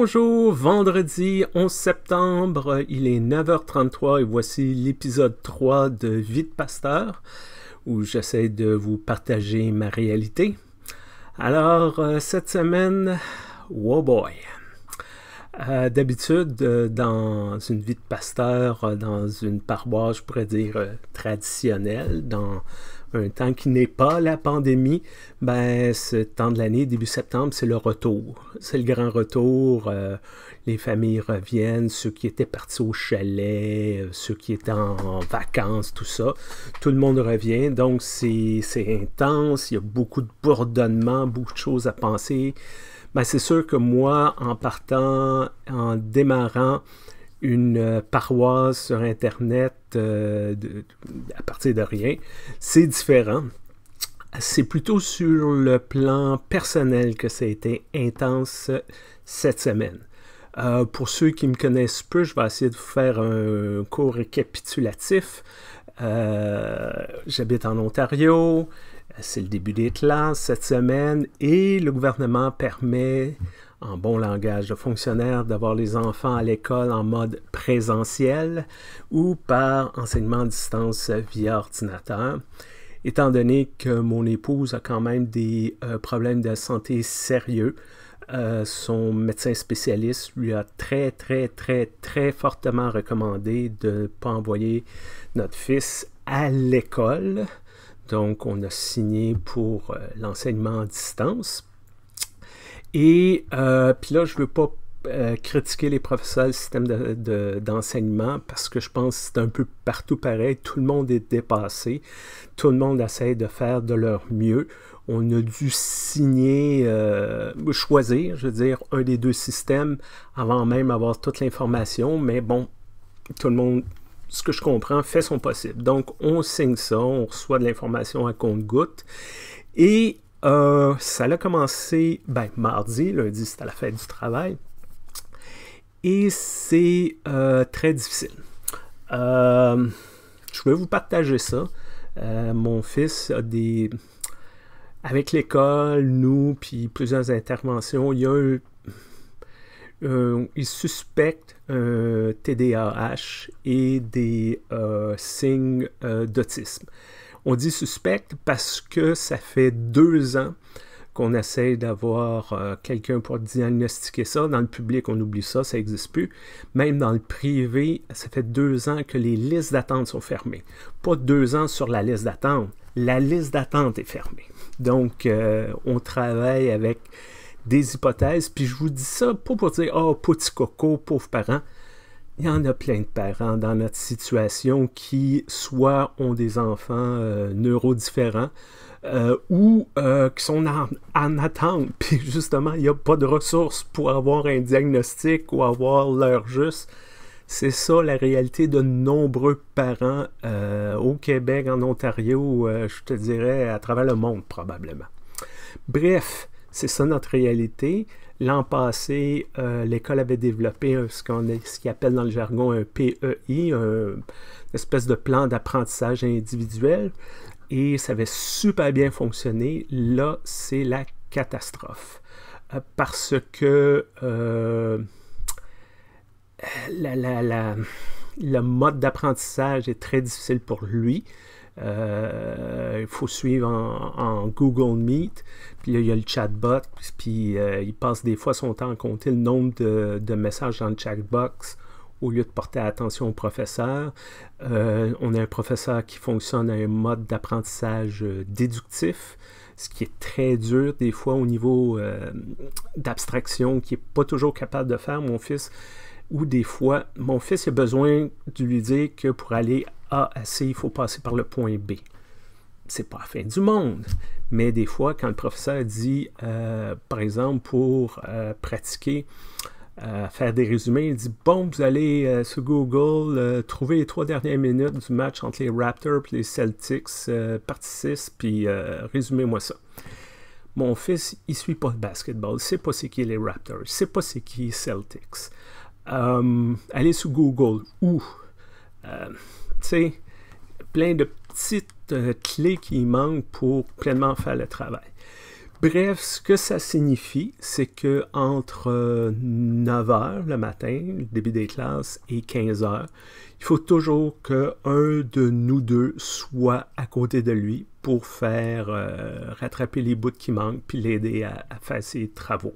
Bonjour, vendredi 11 septembre, il est 9h33 et voici l'épisode 3 de Vie de Pasteur où j'essaie de vous partager ma réalité. Alors, euh, cette semaine, wow boy! Euh, d'habitude, euh, dans une vie de pasteur, dans une paroisse, je pourrais dire traditionnelle, dans un temps qui n'est pas la pandémie, ben, ce temps de l'année, début septembre, c'est le retour. C'est le grand retour. Euh, les familles reviennent, ceux qui étaient partis au chalet, euh, ceux qui étaient en vacances, tout ça. Tout le monde revient. Donc, c'est intense. Il y a beaucoup de bourdonnements, beaucoup de choses à penser. Ben, c'est sûr que moi, en partant, en démarrant, une euh, paroisse sur Internet euh, à partir de rien, c'est différent. C'est plutôt sur le plan personnel que ça a été intense euh, cette semaine. pour ceux qui me connaissent peu, je vais essayer de vous faire un cours récapitulatif. J'habite en Ontario, c'est le début des classes cette semaine et le gouvernement permet en bon langage de fonctionnaire, d'avoir les enfants à l'école en mode présentiel ou par enseignement à distance via ordinateur. Étant donné que mon épouse a quand même des euh, problèmes de santé sérieux, euh, son médecin spécialiste lui a très, très, très, très fortement recommandé de ne pas envoyer notre fils à l'école. Donc, on a signé pour euh, l'enseignement à distance et euh, puis là, je ne veux pas euh, critiquer les professeurs, du système d'enseignement, parce que je pense que c'est un peu partout pareil. Tout le monde est dépassé. Tout le monde essaie de faire de leur mieux. On a dû signer, euh, choisir, je veux dire, un des deux systèmes avant même avoir toute l'information. Mais bon, tout le monde ce que je comprends, fait son possible. Donc, on signe ça, on reçoit de l'information à compte-goutte. Et euh, ça a commencé ben, mardi, lundi, c'était la fin du travail. Et c'est euh, très difficile. Euh, je vais vous partager ça. mon fils a des. Avec l'école, nous, puis plusieurs interventions, il y a il suspecte un TDAH et des signes d'autisme. On dit suspecte parce que ça fait deux ans qu'on essaie d'avoir euh, quelqu'un pour diagnostiquer ça. Dans le public, on oublie ça, ça n'existe plus. Même dans le privé, ça fait deux ans que les listes d'attente sont fermées. Pas deux ans sur la liste d'attente. La liste d'attente est fermée. Donc, euh, on travaille avec des hypothèses. Puis je vous dis ça pas pour dire, oh, petit coco, pauvre parent. Il y en a plein de parents dans notre situation qui soit ont des enfants euh, neurodifférents euh, ou euh, qui sont en, en attente. Puis justement, il n'y a pas de ressources pour avoir un diagnostic ou avoir l'heure juste. C'est ça la réalité de nombreux parents au Québec, en Ontario, je te dirais à travers le monde probablement. Bref, c'est ça notre réalité. L'an passé, euh, l'école avait développé ce qu'on appelle dans le jargon un PEI, une espèce de plan d'apprentissage individuel, et ça avait super bien fonctionné. Là, c'est la catastrophe. Euh, parce que euh, le mode d'apprentissage est très difficile pour lui. Euh, il faut suivre en, Google Meet. Puis là, il y a le chatbot. Puis euh, il passe des fois son temps à compter le nombre de, messages dans le chatbox au lieu de porter attention au professeur. Euh, on a un professeur qui fonctionne à un mode d'apprentissage déductif, ce qui est très dur des fois au niveau d'abstraction, qui n'est pas toujours capable de faire. Mon fils, ou des fois, mon fils a besoin de lui dire que pour aller A à C, il faut passer par le point B. C'est pas la fin du monde, mais des fois, quand le professeur dit, euh, par exemple, pour euh, pratiquer, euh, faire des résumés, il dit Bon, vous allez sur Google trouver les trois dernières minutes du match entre les Raptors et les Celtics, partie 6, puis résumez-moi ça mon fils, il suit pas le basketball, il sait pas c'est qui les Raptors, il sait pas c'est qui les Celtics aller euh, allez sur Google ou, euh, tu sais, plein de petites euh, clés qui manquent pour pleinement faire le travail. Bref, ce que ça signifie, c'est que entre 9h le matin, le début des classes, et 15h, il faut toujours que un de nous deux soit à côté de lui pour faire rattraper les bouts qui manquent puis l'aider à, faire ses travaux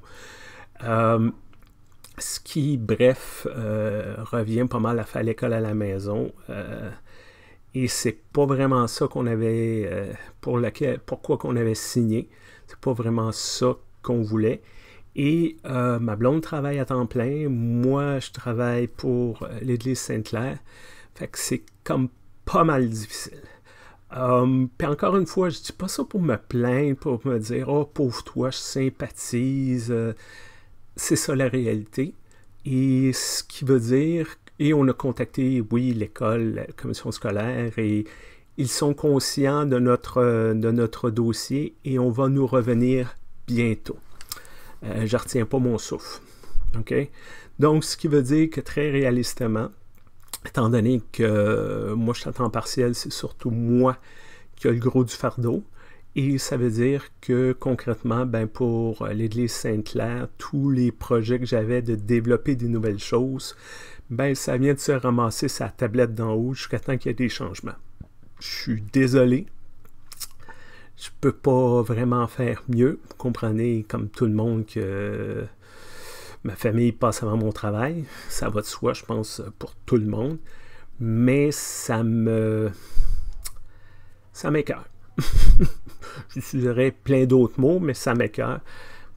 ce qui, bref, euh, revient pas mal à faire l'école à la maison. Euh, et c'est pas vraiment ça qu'on avait, euh, pour laquelle, pourquoi qu'on avait signé. C'est pas vraiment ça qu'on voulait. Et ma blonde travaille à temps plein. Moi, je travaille pour l'Église Sainte-Claire. Fait que c'est comme pas mal difficile. Hum, encore une fois, je dis pas ça pour me plaindre, pour me dire Oh, pauvre toi, je sympathise c'est ça la réalité. Et ce qui veut dire, et on a contacté, oui, l'école, la commission scolaire, et ils sont conscients de notre, de notre dossier et on va nous revenir bientôt. Euh, je retiens pas mon souffle. OK? Donc, ce qui veut dire que très réalistement, étant donné que euh, moi, je suis en partiel, c'est surtout moi qui ai le gros du fardeau. Et ça veut dire que concrètement, ben pour euh, l'Église Sainte-Claire, tous les projets que j'avais de développer des nouvelles choses, ben ça vient de se ramasser sa tablette d'en haut jusqu'à temps qu'il y ait des changements. Je suis désolé. Je peux pas vraiment faire mieux. Vous comprenez, comme tout le monde, que euh, ma famille passe avant mon travail. Ça va de soi, je pense, pour tout le monde. Mais ça me... ça m'écœure. je plein d'autres mots, mais ça m'écœure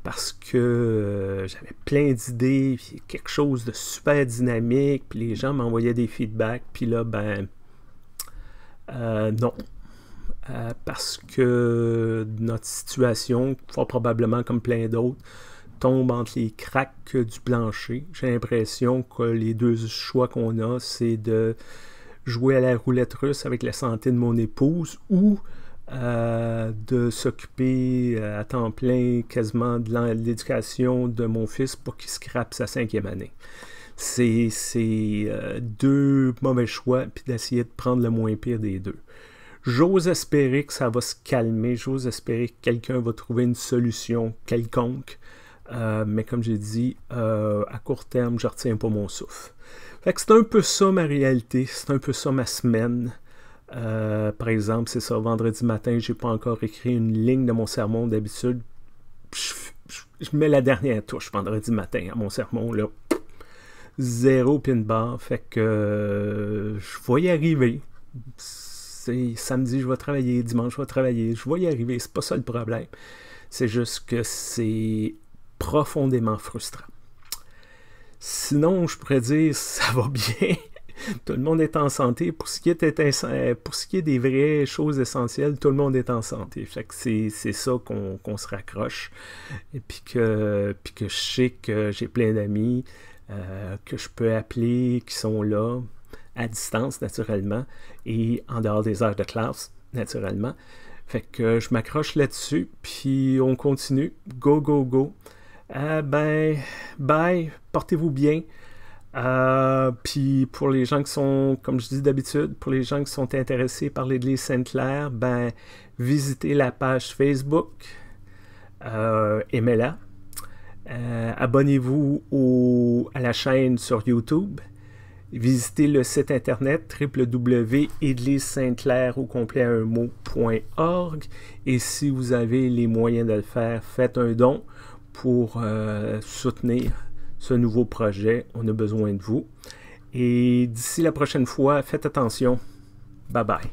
parce que euh, j'avais plein d'idées, puis quelque chose de super dynamique, puis les gens m'envoyaient des feedbacks, puis là, ben, euh, non. Euh, parce que notre situation, fort probablement comme plein d'autres, tombe entre les cracks du plancher. J'ai l'impression que les deux choix qu'on a, c'est de jouer à la roulette russe avec la santé de mon épouse ou de s'occuper euh, à temps plein quasiment de l'éducation de mon fils pour qu'il scrape sa cinquième année. C'est euh, deux mauvais choix, puis d'essayer de prendre le moins pire des deux. J'ose espérer que ça va se calmer, j'ose espérer que quelqu'un va trouver une solution quelconque. Euh, mais comme j'ai dit, à court terme, je retiens pas mon souffle. c'est un peu ça ma réalité, c'est un peu ça ma semaine. Euh, par exemple, c'est ça, vendredi matin, j'ai pas encore écrit une ligne de mon sermon d'habitude. Je, mets la dernière touche vendredi matin à mon sermon, là. Zéro pin bar, fait que euh, je vais y arriver. C'est samedi, je vais travailler, dimanche, je vais travailler, je vais y arriver, c'est pas ça le problème. C'est juste que c'est profondément frustrant. Sinon, je pourrais dire ça va bien tout le monde est en santé. Pour ce qui est, euh, pour ce qui est des vraies choses essentielles, tout le monde est en santé. que c'est, ça qu'on, se raccroche. Et puis que, que je sais que j'ai plein d'amis euh, que je peux appeler, qui sont là, à distance naturellement, et en dehors des heures de classe, naturellement. Fait que je m'accroche là-dessus, puis on continue. Go, go, go. Euh, ben, bye, portez-vous bien. Euh, puis pour les gens qui sont, comme je dis d'habitude, pour les gens qui sont intéressés par l'Église Sainte-Claire, ben, visitez la page Facebook, aimez-la. Euh, euh, abonnez-vous à la chaîne sur YouTube. Visitez le site internet sainte sainte-claire au complet un mot.org et si vous avez les moyens de le faire, faites un don pour soutenir ce nouveau projet. On a besoin de vous. Et d'ici la prochaine fois, faites attention. Bye bye.